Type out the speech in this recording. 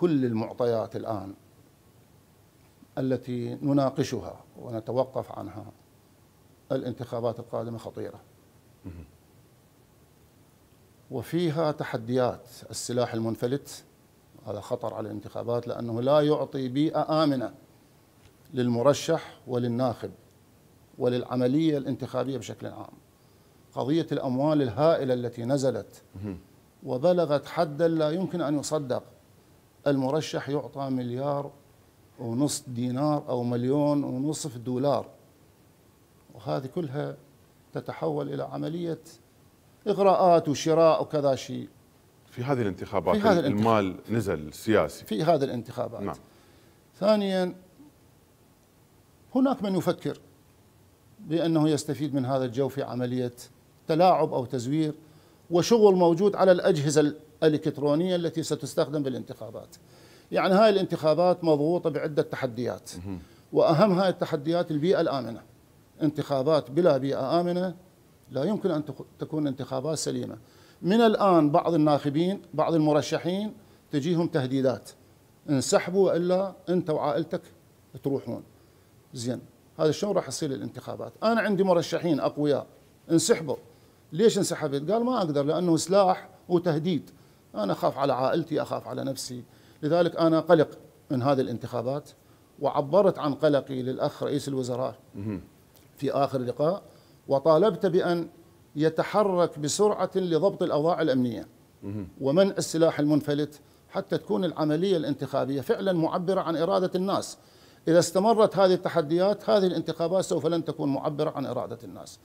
كل المعطيات الآن التي نناقشها ونتوقف عنها الانتخابات القادمة خطيرة وفيها تحديات السلاح المنفلت هذا خطر على الانتخابات لأنه لا يعطي بيئة آمنة للمرشح وللناخب وللعملية الانتخابية بشكل عام قضية الأموال الهائلة التي نزلت وبلغت حدا لا يمكن أن يصدق المرشح يعطى مليار ونص دينار أو مليون ونصف دولار وهذه كلها تتحول إلى عملية إغراءات وشراء وكذا شيء في هذه الانتخابات في هذا المال نزل سياسي في هذه الانتخابات نعم. ثانيا هناك من يفكر بأنه يستفيد من هذا الجو في عملية تلاعب أو تزوير وشغل موجود على الأجهزة الإلكترونية التي ستستخدم بالانتخابات يعني هاي الانتخابات مضغوطة بعدة تحديات وأهم هاي التحديات البيئة الآمنة انتخابات بلا بيئة آمنة لا يمكن أن تكون انتخابات سليمة من الآن بعض الناخبين بعض المرشحين تجيهم تهديدات انسحبوا والا انت وعائلتك تروحون زين هذا شلون راح يصير الانتخابات انا عندي مرشحين اقوياء انسحبوا ليش انسحبت قال ما اقدر لانه سلاح وتهديد أنا أخاف على عائلتي أخاف على نفسي لذلك أنا قلق من هذه الانتخابات وعبرت عن قلقي للأخ رئيس الوزراء في آخر لقاء وطالبت بأن يتحرك بسرعة لضبط الأوضاع الأمنية ومنع السلاح المنفلت حتى تكون العملية الانتخابية فعلا معبرة عن إرادة الناس إذا استمرت هذه التحديات هذه الانتخابات سوف لن تكون معبرة عن إرادة الناس